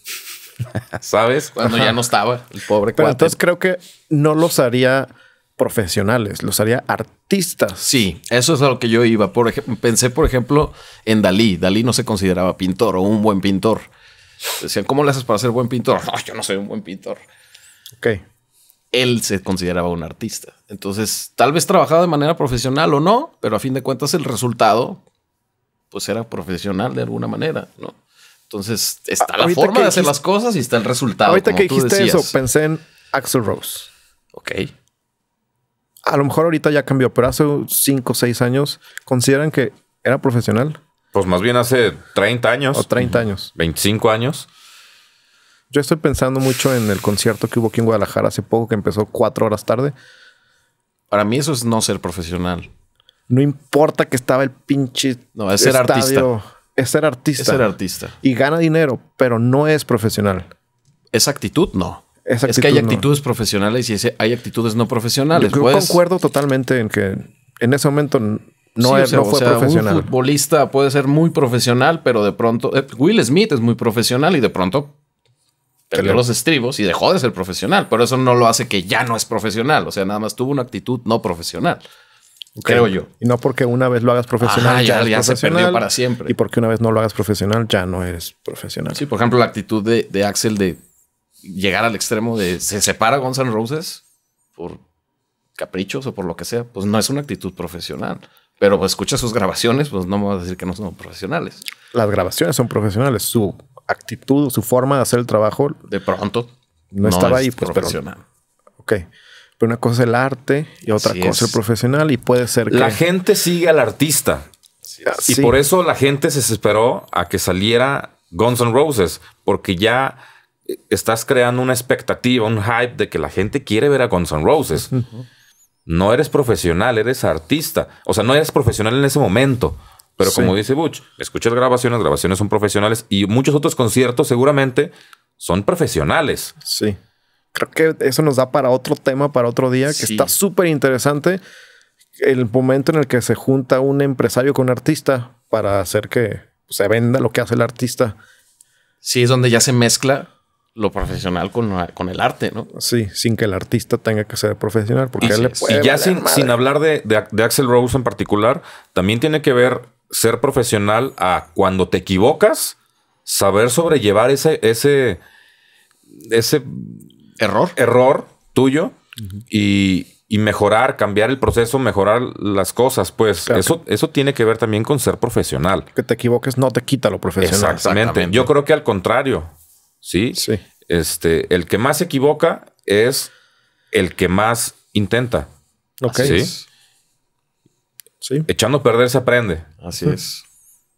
¿Sabes? Cuando ya no estaba el pobre Pero entonces creo que no los haría profesionales, los haría artistas. Sí, eso es a lo que yo iba. Por pensé, por ejemplo, en Dalí. Dalí no se consideraba pintor o un buen pintor. Decían, ¿cómo le haces para ser buen pintor? No, yo no soy un buen pintor. Ok. Él se consideraba un artista. Entonces, tal vez trabajaba de manera profesional o no, pero a fin de cuentas el resultado, pues era profesional de alguna manera, ¿no? Entonces, está la forma de hacer las cosas y está el resultado. Ahorita que dijiste eso, pensé en Axel Rose. Ok. A lo mejor ahorita ya cambió, pero hace 5 o 6 años, ¿consideran que era profesional? Pues más bien hace 30 años. O 30 años. 25 años. Yo estoy pensando mucho en el concierto que hubo aquí en Guadalajara hace poco, que empezó 4 horas tarde. Para mí eso es no ser profesional. No importa que estaba el pinche. No, es ser artista es ser artista. Es ser artista. Y gana dinero, pero no es profesional. Esa actitud no. es que hay actitudes profesionales y hay actitudes no profesionales. Yo concuerdo totalmente en que en ese momento no, fue profesional. Un futbolista puede ser muy profesional, pero de pronto. Eh, Will Smith es muy profesional y de pronto perdió los estribos y dejó de ser profesional. Pero eso no lo hace que ya no es profesional. O sea, nada más tuvo una actitud no profesional. Creo yo. Y no porque una vez lo hagas profesional, ya, se perdió para siempre. Y porque una vez no lo hagas profesional, ya no eres profesional. Sí, por ejemplo, la actitud de, Axel de llegar al extremo de se separa Guns Roses por caprichos o por lo que sea, pues no es una actitud profesional. Pero pues, escucha sus grabaciones, pues no me vas a decir que no son profesionales. Las grabaciones son profesionales. Su actitud, su forma de hacer el trabajo. De pronto. No, estaba ahí, pues. Profesional. Pero, ok. Pero una cosa es el arte y otra cosa es el profesional y puede ser que... La gente sigue al artista. Y por eso la gente se esperó a que saliera Guns N' Roses, porque ya eh, estás creando una expectativa, un hype de que la gente quiere ver a Guns N' Roses. No eres profesional, eres artista. O sea, no eres profesional en ese momento. Pero como dice Butch, escuchas grabaciones, grabaciones son profesionales y muchos otros conciertos seguramente son profesionales. Sí creo que eso nos da para otro tema, para otro día, que está súper interesante el momento en el que se junta un empresario con un artista para hacer que pues, se venda lo que hace el artista. Sí, es donde ya se mezcla lo profesional con, con el arte, ¿no? Sí, sin que el artista tenga que ser profesional, porque y, ya sin, hablar de, de, Axel Rose en particular, también tiene que ver ser profesional a cuando te equivocas, saber sobrellevar ese, ese error. Error tuyo y, mejorar, cambiar el proceso, mejorar las cosas. Pues eso, eso tiene que ver también con ser profesional. Que te equivoques no te quita lo profesional. Exactamente. Yo creo que al contrario, ¿sí? Sí. Este, el que más se equivoca es el que más intenta. Ok. ¿sí? Sí. Echando a perder se aprende. Así es.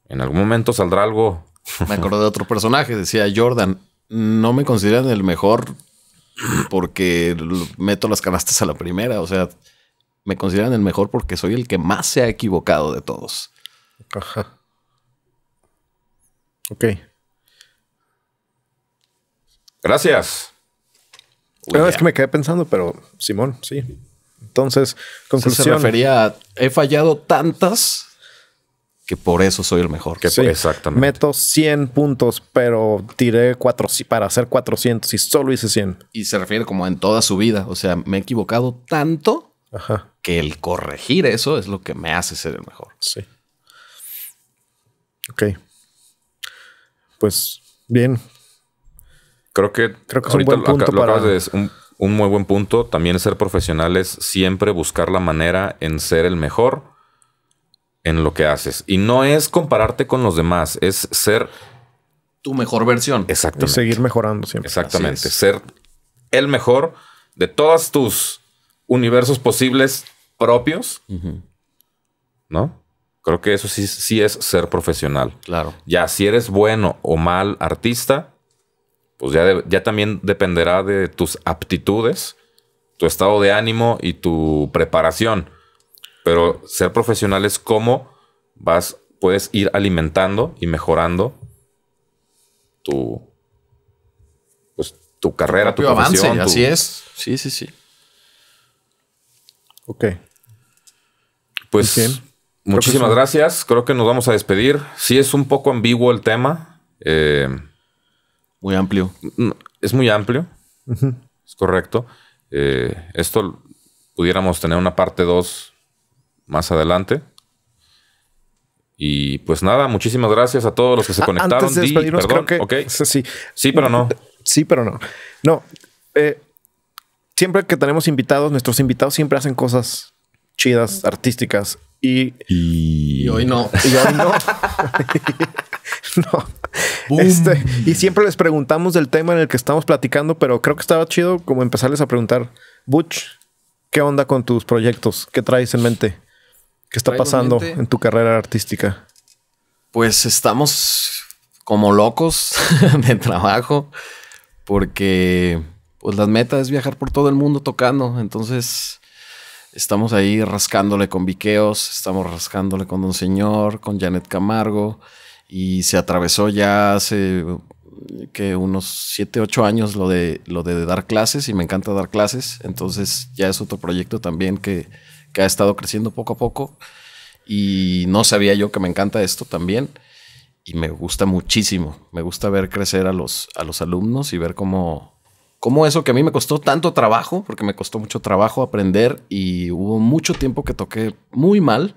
En algún momento saldrá algo. Me acordé de otro personaje, decía Jordan. No me consideran el mejor porque meto las canastas a la primera. O sea, me consideran el mejor porque soy el que más se ha equivocado de todos. Ajá. Ok. Gracias. es que me quedé pensando, pero Simón, sí. Entonces, conclusión. Se refería he fallado tantas que por eso soy el mejor. Que Exactamente. Meto 100 puntos, pero tiré cuatro, para hacer 400 y solo hice 100. Y se refiere como en toda su vida. O sea, me he equivocado tanto que el corregir eso es lo que me hace ser el mejor. Sí. Ok. Pues bien. Creo que, Creo lo, un muy buen punto. También ser profesional es siempre buscar la manera en ser el mejor en lo que haces. Y no es compararte con los demás, es ser tu mejor versión. Exactamente. seguir mejorando siempre. Exactamente. Ser el mejor de todos tus universos posibles propios. ¿No? Creo que eso sí, es ser profesional. Claro. Ya si eres bueno o mal artista, pues ya, ya también dependerá de tus aptitudes, tu estado de ánimo y tu preparación pero ser profesional es cómo vas, puedes ir alimentando y mejorando tu, pues, tu carrera, tu Avance, Así es. Sí, sí, sí. Ok. Pues muchísimas gracias. Creo que nos vamos a despedir. Sí, es un poco ambiguo el tema. Eh, muy amplio. Es muy amplio. Es correcto. Eh, esto pudiéramos tener una parte 2 más adelante. Y pues nada, muchísimas gracias a todos los que se conectaron. Antes de despedirnos, creo que sí. sí, pero no. Sí, pero no. No. Eh, siempre que tenemos invitados, nuestros invitados siempre hacen cosas chidas, artísticas. Y, y... hoy no. Y hoy no. no. Este, y siempre les preguntamos del tema en el que estamos platicando, pero creo que estaba chido como empezarles a preguntar, Butch, ¿qué onda con tus proyectos? ¿Qué traes en mente? ¿Qué está pasando en, tu carrera artística? Pues estamos como locos de trabajo porque pues la meta es viajar por todo el mundo tocando. Entonces estamos ahí rascándole con Viqueos, estamos rascándole con Don Señor, con Janet Camargo y se atravesó ya hace que unos 7, 8 años lo de, lo de dar clases y me encanta dar clases. Entonces ya es otro proyecto también que ha estado creciendo poco a poco. Y no sabía yo que me encanta esto también. Y me gusta muchísimo. Me gusta ver crecer a los, a los alumnos y ver cómo, cómo eso que a mí me costó tanto trabajo, porque me costó mucho trabajo aprender y hubo mucho tiempo que toqué muy mal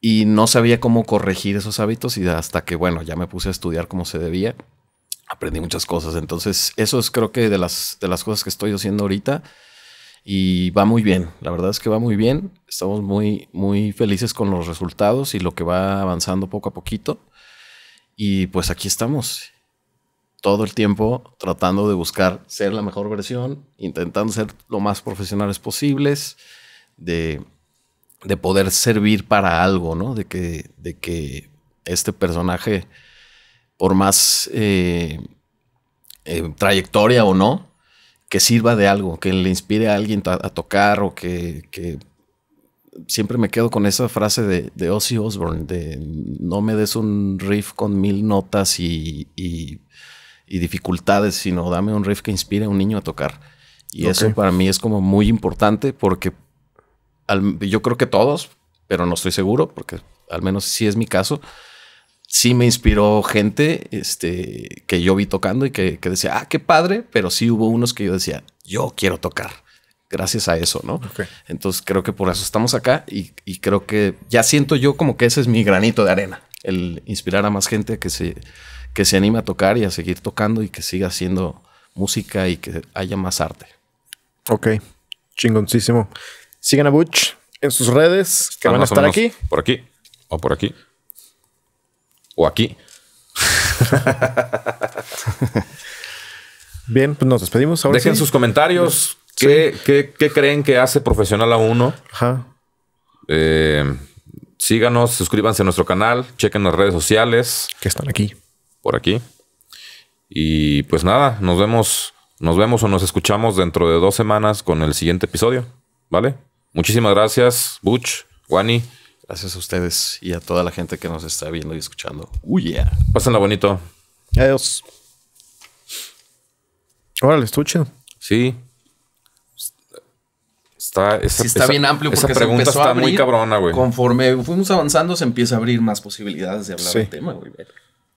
y no sabía cómo corregir esos hábitos y hasta que, bueno, ya me puse a estudiar como se debía, aprendí muchas cosas. Entonces, eso es creo que de las, de las cosas que estoy haciendo ahorita y va muy bien. La verdad es que va muy bien. Estamos muy, muy felices con los resultados y lo que va avanzando poco a poquito. Y pues aquí estamos. Todo el tiempo tratando de buscar ser la mejor versión, intentando ser lo más profesionales posibles, de, de poder servir para algo, ¿no? De que, de que este personaje, por más eh, eh, trayectoria o no, que sirva de algo, que le inspire a alguien a, tocar o que, Siempre me quedo con esa frase de, de, Ozzy Osbourne, de no me des un riff con mil notas y, y, dificultades, sino dame un riff que inspire a un niño a tocar. Y eso para mí es como muy importante porque yo creo que todos, pero no estoy seguro porque al menos sí es mi caso, sí me inspiró gente este, que yo vi tocando y que, decía, ah, qué padre, pero sí hubo unos que yo decía, yo quiero tocar. Gracias a eso, ¿no? Entonces creo que por eso estamos acá y, creo que ya siento yo como que ese es mi granito de arena, el inspirar a más gente que se, que se anime a tocar y a seguir tocando y que siga haciendo música y que haya más arte. Ok, chingoncísimo. Sigan a Butch en sus redes que van a estar aquí. Por aquí o por aquí o aquí. Bien, pues nos despedimos. Ahora Dejen sus comentarios. ¿Qué, creen que hace profesional a uno? Ajá. Eh, síganos, suscríbanse a nuestro canal, chequen las redes sociales. Que están aquí. Por aquí. Y pues nada, nos vemos, nos vemos o nos escuchamos dentro de dos semanas con el siguiente episodio. ¿Vale? Muchísimas gracias, Butch, Wani. Gracias a ustedes y a toda la gente que nos está viendo y escuchando. Uy, oh, ya, bonito. Adiós. Órale, estuvo Sí. Está, bien amplio porque esa pregunta está muy cabrona, güey. Conforme fuimos avanzando, se empieza a abrir más posibilidades de hablar del tema, güey.